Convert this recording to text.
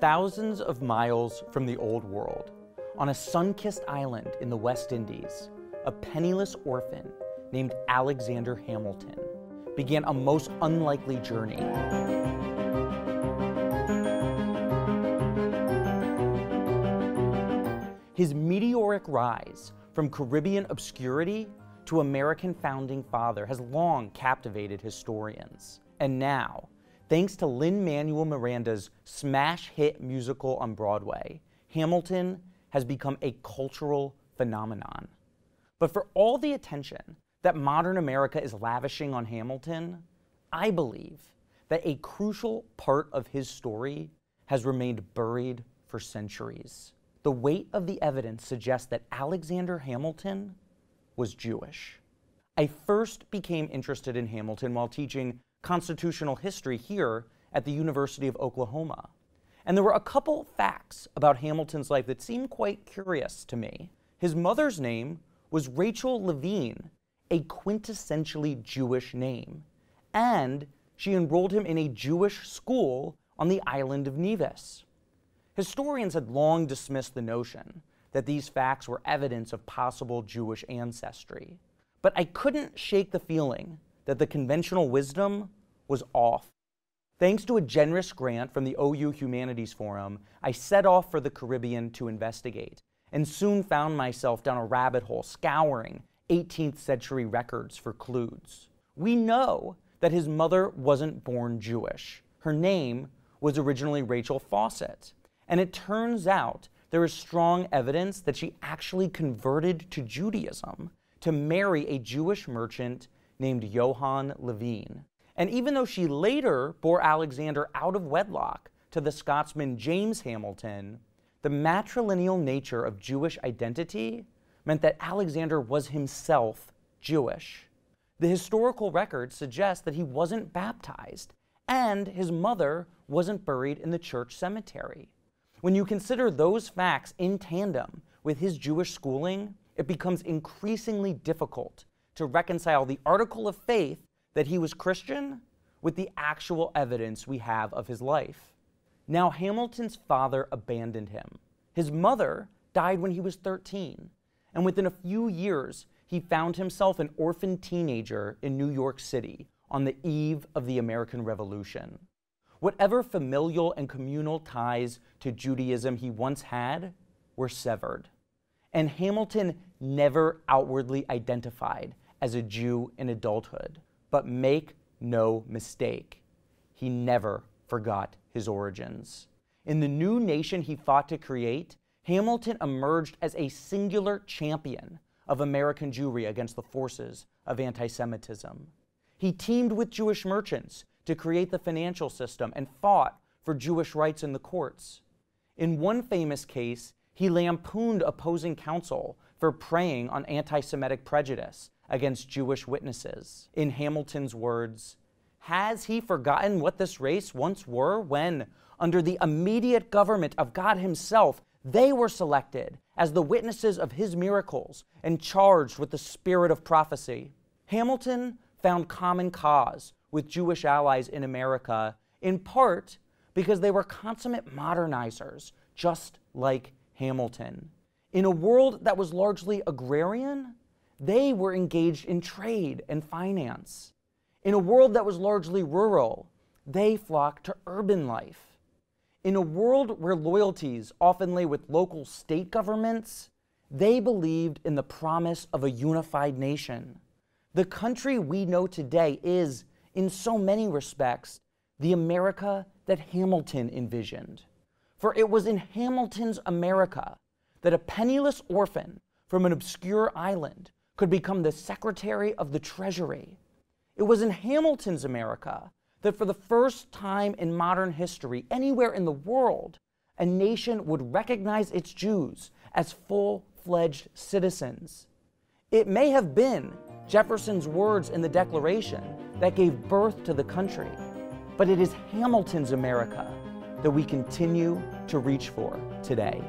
thousands of miles from the old world, on a sun-kissed island in the West Indies, a penniless orphan named Alexander Hamilton began a most unlikely journey. His meteoric rise from Caribbean obscurity to American founding father has long captivated historians. And now, thanks to Lin Manuel Miranda's smash hit musical on Broadway, Hamilton has become a cultural phenomenon. But for all the attention that modern America is lavishing on Hamilton, I believe that a crucial part of his story has remained buried for centuries. The weight of the evidence suggests that Alexander Hamilton was Jewish. I first became interested in Hamilton while teaching constitutional history here at the University of Oklahoma. And there were a couple facts about Hamilton's life that seemed quite curious to me. His mother's name was Rachel Levine, a quintessentially Jewish name, and she enrolled him in a Jewish school on the island of Nevis. Historians had long dismissed the notion that these facts were evidence of possible Jewish ancestry. But I couldn't shake the feeling that the conventional wisdom was off. Thanks to a generous grant from the OU Humanities Forum, I set off for the Caribbean to investigate and soon found myself down a rabbit hole scouring 18th century records for clues. We know that his mother wasn't born Jewish. Her name was originally Rachel Fawcett. And it turns out there is strong evidence that she actually converted to Judaism to marry a Jewish merchant named Johann Levine. And even though she later bore Alexander out of wedlock to the Scotsman James Hamilton, the matrilineal nature of Jewish identity meant that Alexander was himself Jewish. The historical record suggests that he wasn't baptized and his mother wasn't buried in the church cemetery. When you consider those facts in tandem with his Jewish schooling, it becomes increasingly difficult to reconcile the article of faith that he was Christian with the actual evidence we have of his life. Now, Hamilton's father abandoned him. His mother died when he was 13, and within a few years, he found himself an orphan teenager in New York City on the eve of the American Revolution. Whatever familial and communal ties to Judaism he once had were severed, and Hamilton never outwardly identified as a Jew in adulthood. But make no mistake, he never forgot his origins. In the new nation he fought to create, Hamilton emerged as a singular champion of American Jewry against the forces of anti Semitism. He teamed with Jewish merchants to create the financial system and fought for Jewish rights in the courts. In one famous case, he lampooned opposing counsel for preying on anti Semitic prejudice against Jewish witnesses. In Hamilton's words, has he forgotten what this race once were when, under the immediate government of God Himself, they were selected as the witnesses of His miracles and charged with the spirit of prophecy? Hamilton found common cause with Jewish allies in America, in part because they were consummate modernizers, just like Hamilton. In a world that was largely agrarian, they were engaged in trade and finance. In a world that was largely rural, they flocked to urban life. In a world where loyalties often lay with local state governments, they believed in the promise of a unified nation. The country we know today is, in so many respects, the America that Hamilton envisioned. For it was in Hamilton's America that a penniless orphan from an obscure island could become the Secretary of the Treasury. It was in Hamilton's America that, for the first time in modern history, anywhere in the world, a nation would recognize its Jews as full fledged citizens. It may have been Jefferson's words in the Declaration that gave birth to the country, but it is Hamilton's America that we continue to reach for today.